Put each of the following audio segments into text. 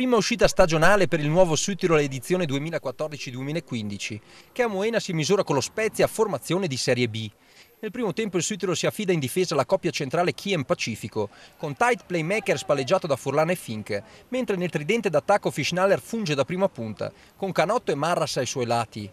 prima uscita stagionale per il nuovo Südtirol edizione 2014-2015, che a Moena si misura con lo Spezia formazione di Serie B. Nel primo tempo il Südtirol si affida in difesa alla coppia centrale Kien Pacifico, con tight playmaker spalleggiato da Furlan e Fink, mentre nel tridente d'attacco Fischnaller funge da prima punta, con Canotto e Marras ai suoi lati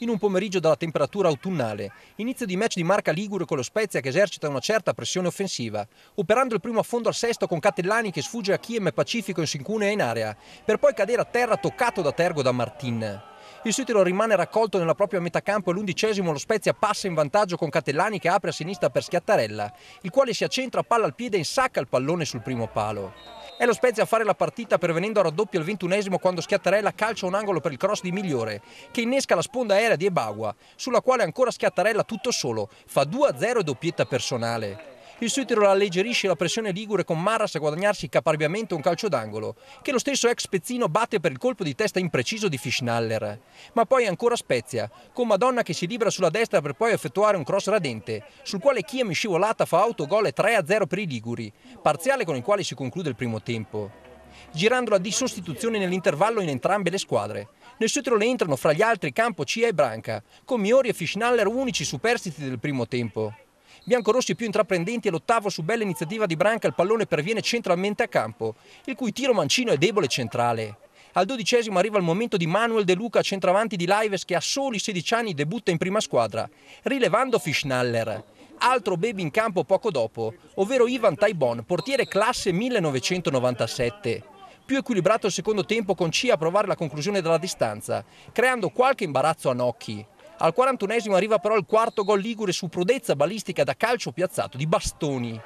in un pomeriggio dalla temperatura autunnale. Inizio di match di marca Ligure con lo Spezia che esercita una certa pressione offensiva, operando il primo affondo al sesto con Catellani che sfugge a Chiem e Pacifico in sincunea in area, per poi cadere a terra toccato da Tergo da Martin. Il suo tiro rimane raccolto nella propria metà campo e l'undicesimo lo Spezia passa in vantaggio con Catellani che apre a sinistra per Schiattarella, il quale si accentra a palla al piede e insacca il pallone sul primo palo. È lo Spezia a fare la partita pervenendo a raddoppio al ventunesimo quando Schiattarella calcia un angolo per il cross di Migliore, che innesca la sponda aerea di Ebagua, sulla quale ancora Schiattarella tutto solo fa 2-0 e doppietta personale. Il Sutiro alleggerisce la pressione ligure con Marras a guadagnarsi caparbiamente un calcio d'angolo, che lo stesso ex Pezzino batte per il colpo di testa impreciso di Fischnaller. Ma poi ancora Spezia, con Madonna che si libera sulla destra per poi effettuare un cross radente, sul quale Chiemi scivolata fa autogol e 3-0 per i Liguri, parziale con il quale si conclude il primo tempo girandola di sostituzione nell'intervallo in entrambe le squadre. Nel le entrano fra gli altri Campo Cia e Branca, con Miori e Fischnaller unici superstiti del primo tempo biancorossi più intraprendenti e l'ottavo su bella iniziativa di Branca il pallone perviene centralmente a campo, il cui tiro mancino è debole centrale. Al dodicesimo arriva il momento di Manuel De Luca, centravanti di Laives che a soli 16 anni debutta in prima squadra, rilevando Fischnaller. Altro baby in campo poco dopo, ovvero Ivan Taibon, portiere classe 1997. Più equilibrato il secondo tempo con C a provare la conclusione della distanza, creando qualche imbarazzo a Nocchi. Al 41 arriva però il quarto gol ligure su prudezza balistica da calcio piazzato di Bastoni.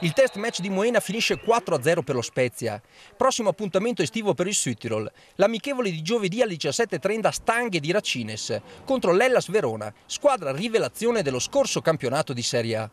Il test match di Moena finisce 4-0 per lo Spezia. Prossimo appuntamento estivo per il Südtirol. L'amichevole di giovedì alle 17.30 Stanghe di Racines contro l'Ellas Verona, squadra rivelazione dello scorso campionato di Serie A.